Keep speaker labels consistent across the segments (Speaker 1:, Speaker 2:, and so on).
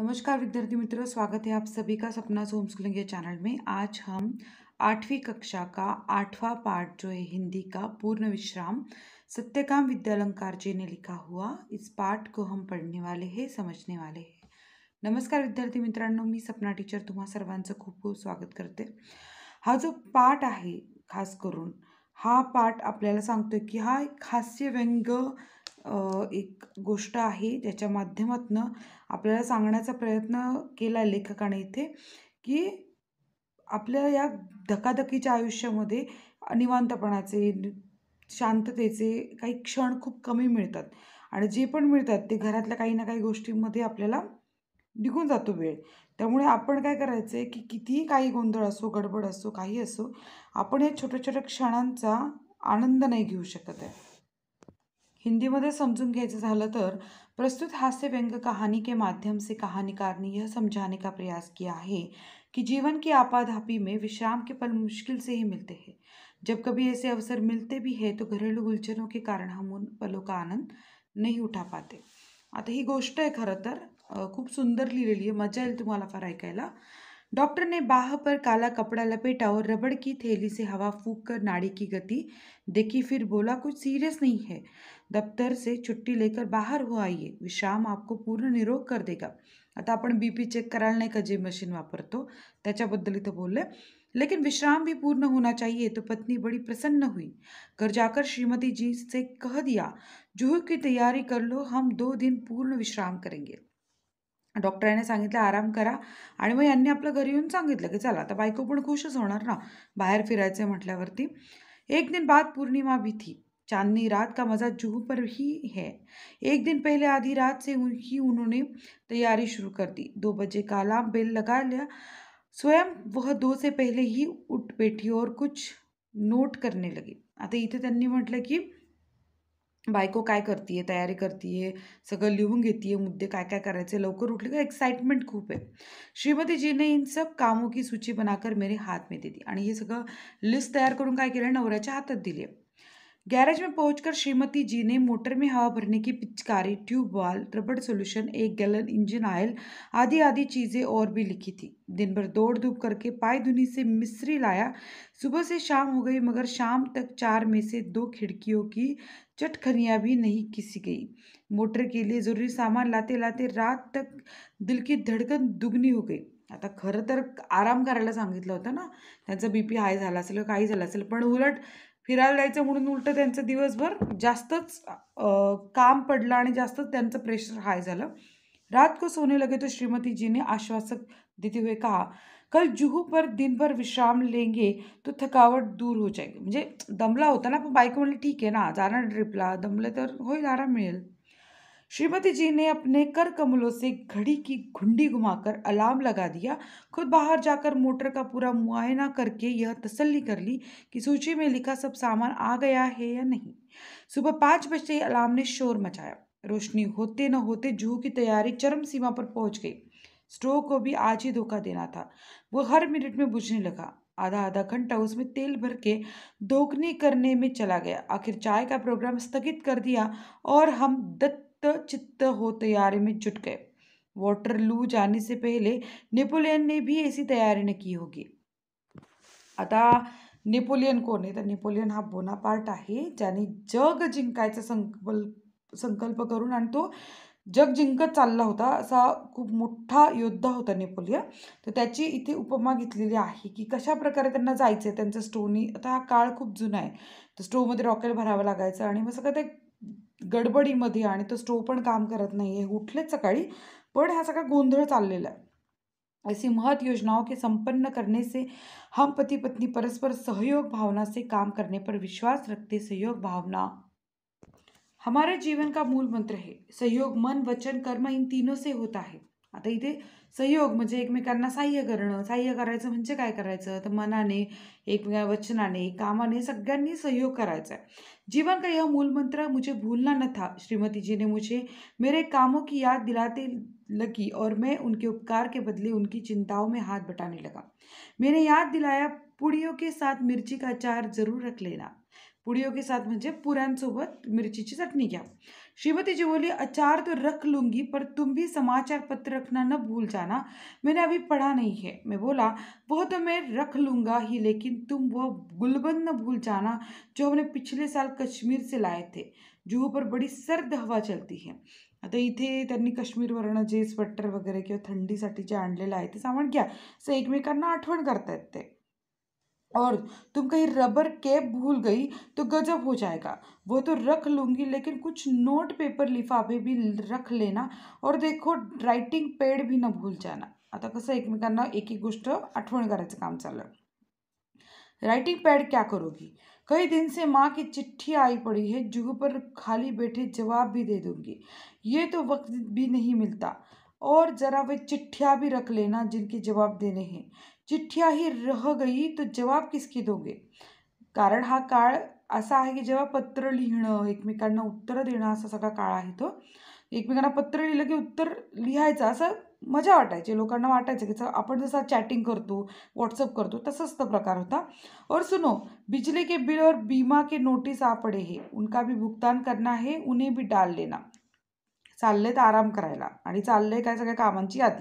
Speaker 1: नमस्कार विद्यार्थी मित्रों स्वागत है आप सभी का सपना सोम स्कूलिंग चैनल में आज हम आठवीं कक्षा का आठवां पार्ट जो है हिंदी का पूर्ण विश्राम सत्यकाम विद्यालंकार जी ने लिखा हुआ इस पाठ को हम पढ़ने वाले हैं समझने वाले हैं नमस्कार विद्यार्थी मित्रांनो मी सपना टीचर तुम्हारा सर्वान खूब खूब स्वागत करते हा जो पाठ है खास करून हा पाठ आपल्याला सांगतोय कि हा व्यंग एक गोष्ट आहे ज्याच्या माध्यमातून आपल्याला सांगण्याचा प्रयत्न केला लेखकाने इथे की आपल्या या धकाधकीच्या आयुष्यामध्ये निवांतपणाचे शांततेचे काही क्षण खूप कमी मिळतात आणि जे पण मिळतात ते घरातल्या काही ना काही गोष्टींमध्ये आपल्याला निघून जातो वेळ त्यामुळे आपण काय करायचं आहे की कितीही काही गोंधळ असो गडबड असो काही असो आपण या छोट्या छोट्या क्षणांचा आनंद नाही घेऊ शकत आहे हिंदी समझून घ्यायचं झालं तर प्रस्तुत हास्य व्यंग कहानी के माध्यम से कहानीकार ने यह समझाने का प्रयास किया है कि जीवन की आपाधापी में विश्राम के पल मुश्किल से ही मिलते हैं जब कभी ऐसे अवसर मिलते भी है तो घरेलू गुलचनों के कारण हम उन पलों का आनंद नहीं उठा पाते आता ही गोष्ट आहे खरं तर खूप सुंदर लिहिलेली आहे मजा येईल तुम्हाला फार ऐकायला डॉक्टर ने बाह पर काला कपड़ा लपेटा और रबड़ की थैली से हवा फूंक कर नाड़ी की गति देखी फिर बोला कुछ सीरियस नहीं है दफ्तर से छुट्टी लेकर बाहर हो आइए विश्राम आपको पूर्ण निरोग कर देगा आता आपण बी पी चेक करायला नाही का जे मशीन वापरतो त्याच्याबद्दल इथं बोलले लेकिन विश्राम भी पूर्ण होना चाहिए तो पत्नी बड़ी प्रसन्न हुई घर जाकर श्रीमती जी से कह दिया जुहू की तैयारी कर लो हम दो दिन पूर्ण विश्राम करेंगे डॉक्टरांनी सांगितलं आराम करा आणि मग यांनी आपलं घरी येऊन सांगितलं की चला आता बायको पण खुशच होणार ना बाहेर फिरायचं म्हटल्यावरती एक दिन बाद पूर्णिमा भी थी चांदनी रात का मज़ा जूहू पर ही है एक दिन पहले आधी रात से ही उन्होंने तैयारी शुरू कर दी दो बजे का अलार्म बेल लगा लिया स्वयं वह दो से पहले ही उठ बैठी और कुछ नोट करने लगी आता इतने त्यांनी म्हटलं की बायको काय है तयारी करती सगळं लिहून घेते मुद्दे काय काय करायचे लवकर उठले का एक्साइटमेंट खूप आहे श्रीमती ने इन सब कामों की सूची बनाकर मेरे हात में दे दी आणि हे सगळं लिस्ट तयार करून काय केलं नवऱ्याच्या हातात दिली आहे गैरेज में पहुंचकर श्रीमती जी ने मोटर में हवा भरने की पिचकारी वाल रबड़ सोल्यूशन एक गैलन इंजन ऑयल आदि आदि चीज़ें और भी लिखी थी दिन भर दौड़ धूप करके पाई धुनी से मिस्त्री लाया सुबह से शाम हो गई मगर शाम तक चार में से दो खिड़कियों की चटखनियाँ भी नहीं किसी गई मोटर के लिए ज़रूरी सामान लाते लाते रात तक दिल की धडकन दुगनी हो गई आता खरं तर आराम करायला सांगितलं होतं ना त्यांचं बी पी हाय झाला असेल काही झालं असेल पण उलट फिरायला जायचं म्हणून उलटं त्यांचं दिवसभर जास्तच काम पडलं आणि जास्तच त्यांचं प्रेशर हाय झालं रात को सोने लगे तो श्रीमती आश्वासक देते हुए कहा कल जुहू पर दिन भर विश्राम लेंगे तो थकावट दूर हो जाएगी म्हणजे दमला होता ना पण बायको म्हणली ठीक आहे ना जाणार ट्रिपला दमलं तर होईल आराम मिळेल श्रीमती जी ने अपने कर कमलों से घड़ी की घुंडी घुमाकर अलार्म लगा दिया खुद बाहर जाकर मोटर का पूरा मुआयना करके यह तसल्ली कर ली कि सूची में लिखा सब सामान आ गया है या नहीं सुबह पाँच बजते ही अलार्म ने शोर मचाया रोशनी होते न होते जूहू की तैयारी चरम सीमा पर पहुंच गई स्टोव को भी आज ही धोखा देना था वो हर मिनट में बुझने लगा आधा आधा घंटा उसमें तेल भर के दोगनी करने में चला गया आखिर चाय का प्रोग्राम स्थगित कर दिया और हम दत्त तप्त चित्त हो तैयारी में जुट गए वाटरलू जाने से पहले नेपोलियन ने भी ऐसी तयारी न की होगी आता नेपोलियन कोण आहे तर नेपोलियन हा बोनापार्ट आहे ज्याने जग जिंकायचा संकल्प संकल्प करून आणि तो जग जिंकत चालला होता असा खूप मोठा योद्धा होता नेपोलियन तर त्याची इथे उपमा घेतलेली आहे की कशा प्रकारे त्यांना जायचं आहे त्यांचं स्टोनी आता हा काळ खूप जुना आहे तर स्टोमध्ये रॉकेल भरावं लागायचं आणि मग सगळं ते गडबडीमध्ये आणि तो स्टोव पण काम करत नाही आहे उठलेच सकाळी पण हा सगळा गोंधळ चाललेला ऐसी महत योजनाओं के संपन्न करने से हम पति पत्नी परस्पर सहयोग भावना से काम करने पर विश्वास रखते सहयोग भावना हमारे जीवन का मूल मंत्र है सहयोग मन वचन कर्म इन तीनों से होता है आता इथे सहयोग म्हणजे एकमेकांना साह्य करणं साह्य करायचं म्हणजे काय करायचं तर मनाने एकमेका वचनाने कामाने सगळ्यांनी सहयोग करायचा जीवन का यह मूल मंत्र मुझे भूलना न था श्रीमती जी ने मुझे मेरे कामों की याद दिलाते लगी और मैं उनके उपकार के बदले उनकी चिंताओं में हाथ बटाने लगा मैंने याद दिलाया पुड़ियों के साथ मिर्ची का अचार जरूर रख लेना पुडियों के साथ पुरान सोबत मिर्ची की चटनी घ्या श्रीमती जी बोली अचार तो रख लूँगी पर तुम भी समाचार पत्र रखना न भूल जाना मैंने अभी पढ़ा नहीं है मैं बोला वो तो मैं रख लूँगा ही लेकिन तुम वह गुलबंद न भूल जाना जो हमने पिछले साल कश्मीर से लाए थे जूहू पर बड़ी सर्द हवा चलती है आता इथे त्यांनी काश्मीरवरनं जे स्वेटर वगैरे किंवा थंडीसाठी जे आणलेलं आहे ते सामान घ्या असं एकमेकांना आठवण करतायत ते और तुम कहीं रबर कैप भूल गई तो गजब हो जाएगा वो तो रख लूँगी लेकिन कुछ नोट पेपर लिफाफे भी रख लेना और देखो राइटिंग पैड भी ना भूल जाना आता कसं एकमेकांना एक एक गोष्ट आठवण करायचं काम चाललं राइटिंग पैड क्या करोगी कई दिन से माँ की चिट्ठी आई पड़ी है जुगू पर खाली बैठे जवाब भी दे दूंगी ये तो वक्त भी नहीं मिलता और ज़रा वे चिट्ठियाँ भी रख लेना जिनके जवाब देने हैं चिठ्ठ्या ही रह गई तर जवाब किसकी दोगे कारण हा काळ असा आहे की जेव्हा पत्र लिहिणं एकमेकांना उत्तरं देणं असा सगळा काळ आहे तो एकमेकांना पत्र लिहिलं की उत्तर लिहायचं असं मजा वाटायची लोकांना वाटायचं की आपण जसं चॅटिंग करतो व्हॉट्सअप करतो तसंच तो प्रकार होता और सुनो बिजली के बिल और बीमा के नोटिस आपडे हे उनका भी भुगतान करना आहे उन्हें भी डाल लेना चालले तर आराम करायला आणि चाललंय काय सगळ्या कामांची यादी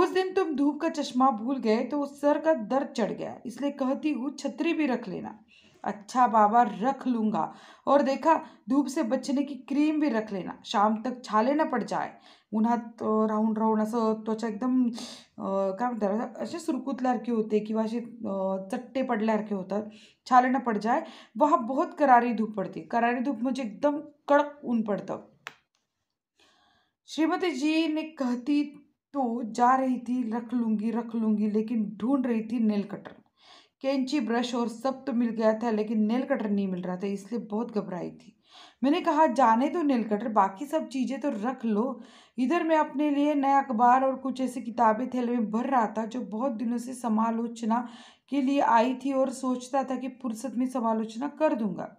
Speaker 1: उस दिन तुम धूप का चश्मा भूल गए तो उस सर का दर्द चढ़ गया इसलिए कहती हूँ छतरी भी रख लेना अच्छा बाबा रख लूंगा और देखा धूप से बचने की क्रीम भी रख लेना शाम तक छाले ना पड उन्हा तो राउंड राउंड असं त्वचा एकदम काय म्हणतात असे सुरकुतल्यासारखे होते किंवा असे चट्टे पडल्यासारखे होतात छाले ना पड जाय वहा बहुत करारी धूप पडते करारी धूप म्हणजे एकदम कडक ऊन पडतं श्रीमती जी ने कहती तो जा रही थी रख लूँगी रख लूँगी लेकिन ढूंढ रही थी नेल कटर कैंची ब्रश और सब तो मिल गया था लेकिन नेल कटर नहीं मिल रहा था इसलिए बहुत घबराई थी मैंने कहा जाने तो नेल कटर बाकी सब चीज़ें तो रख लो इधर मैं अपने लिए नया अखबार और कुछ ऐसी किताबें थैले में भर रहा था जो बहुत दिनों से समालोचना के लिए आई थी और सोचता था कि फुर्सत में समालोचना कर दूंगा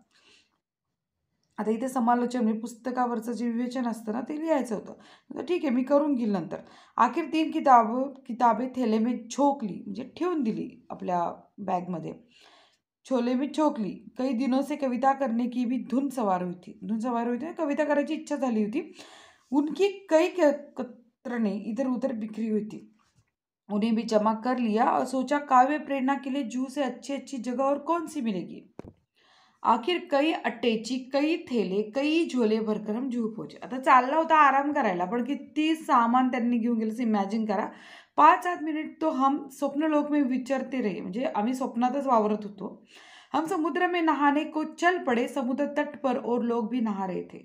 Speaker 1: आता इथे समालोचन म्हणजे जे विवेचन असतं ना ते लिहायचं होतं ठीक है मैं करून घेईल नंतर अखेर तीन किताब किताबें थेले में छोकली म्हणजे अपने बैग आपल्या छोले में छोकली कई दिनों से कविता करने की भी धुन सवार हुई थी धुन सवार हुई थी कविता करायची इच्छा झाली होती उनकी कई कतरने इधर उधर बिखरी हुई थी उन्हें भी जमा कर लिया और सोचा काव्य प्रेरणा के लिए जू से अच्छी अच्छी जगह और कौन सी मिलेगी आखिर कई अट्टेची कई थेले कई झोले भरकरम जीव पोचे आता चालला होता आराम करायला पण किती सामान त्यांनी घेऊन गेलं इमॅजिन करा पाच आठ मिनिट तो हम स्वप्नलोक मी विचारते रे म्हणजे आम्ही स्वप्नातच वावरत होतो हम समुद्र में नहाने को चल पड़े समुद्र तट पर और लोग भी नहा रहे थे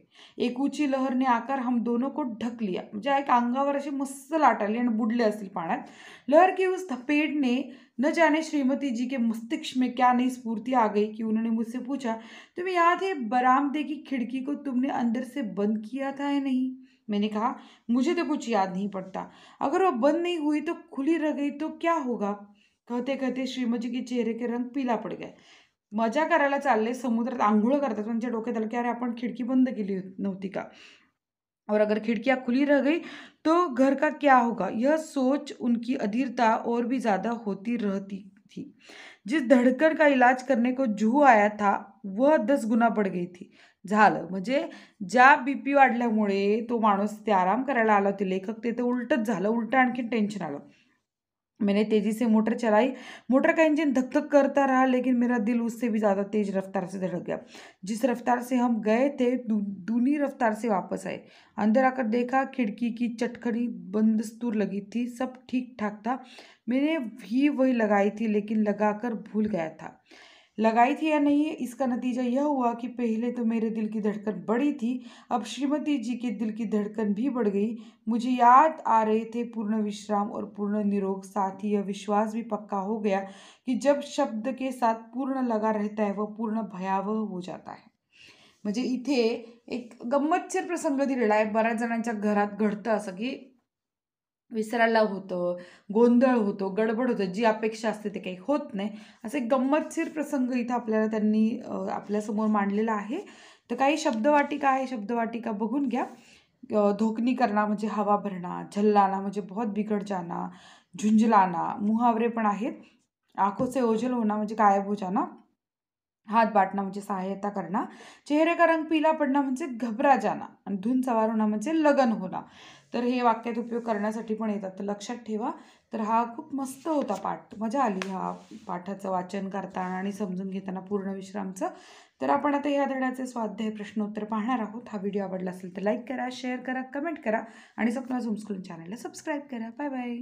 Speaker 1: एक ऊंची लहर ने आकर हम दोनों को ढक लिया म्हणजे एक अंगावर अशी मस्त लाटाली बुडले असतील लहर की उस थपेड़ ने न जाने श्रीमती जी के मस्तिष्क में क्या नई स्फूर्ति आ गई कि उन्होंने मुझसे पूछा तुम्हें याद है बरामदे की खिड़की को तुमने अंदर से बंद किया था या नहीं मैंने कहा मुझे तो कुछ याद नहीं पड़ता अगर वह बंद नहीं हुई तो खुली रह गई तो क्या होगा कहते कहते श्रीमती के चेहरे के रंग पीला पड़ गया मजा करायला चालले समुद्रात आंघोळ करतात त्यांच्या डोक्यात आलं की अरे आपण खिडकी बंद केली नव्हती का और अगर खिडक्या खुली रह गई तो घर का क्या होगा यह सोच उनकी अधीरता और भी ज़्यादा होती रहती थी जिस धड़कन का इलाज करने को जुहू आया था वह दस गुना पड़ गई थी झालं म्हणजे ज्या बी पी वाढल्यामुळे तो माणूस ते आराम करायला आला होते लेखक ते तर उलटच झालं उलटं आणखी टेन्शन आलं मैंने तेज़ी से मोटर चलाई मोटर का इंजन धक धक करता रहा लेकिन मेरा दिल उससे भी ज़्यादा तेज़ रफ्तार से धड़क गया जिस रफ्तार से हम गए थे दूनी रफ्तार से वापस आए अंदर आकर देखा खिड़की की चटखड़ी बंदस्तूर लगी थी सब ठीक ठाक था मैंने भी वही लगाई थी लेकिन लगाकर भूल गया था लगाई थी या नहीं इसका नतीजा यह हुआ कि पहले तो मेरे दिल की धड़कन बढ़ी थी अब श्रीमती जी के दिल की धड़कन भी बढ़ गई मुझे याद आ रहे थे पूर्ण विश्राम और पूर्ण निरोग साथ ही यह विश्वास भी पक्का हो गया कि जब शब्द के साथ पूर्ण लगा रहता है वह पूर्ण भयावह हो जाता है मुझे इतने एक गम्मतर प्रसंग दिल्ला है बारह जन घर घड़ता असं कि विसरायला होतं गोंधळ होतो गडबड होतं जी अपेक्षा असते ते काही होत नाही असे गंमतशीर प्रसंग इथं आपल्याला त्यांनी आपल्यासमोर मांडलेला आहे तर काही शब्दवाटिका आहे शब्दवाटिका बघून घ्या धोकनी करना म्हणजे हवा भरणा झल्लाना म्हणजे बहुत बिघड जाना झुंजलाना मुहावरे पण आहेत आखोचे ओझल होणं म्हणजे गायब हो जाना हात बाटणं म्हणजे सहायता करणं चेहरे का रंग पीला पडणं म्हणजे घबरा जाना आणि धुन सवार होणं म्हणजे लगन होणं तर हे वाक्यात उपयोग करण्यासाठी पण येतात तर लक्षात ठेवा तर हा खूप मस्त होता पाठ मजा आली हा पाठाचं वाचन करताना आणि समजून घेताना पूर्ण विश्रामचं तर आपण आता या धड्याचे स्वाध्याय प्रश्नोत्तर पाहणार आहोत हा व्हिडिओ आवडला असेल तर लाईक करा शेअर करा कमेंट करा आणि सपना झुमस्कून चॅनलला सबस्क्राईब करा बाय बाय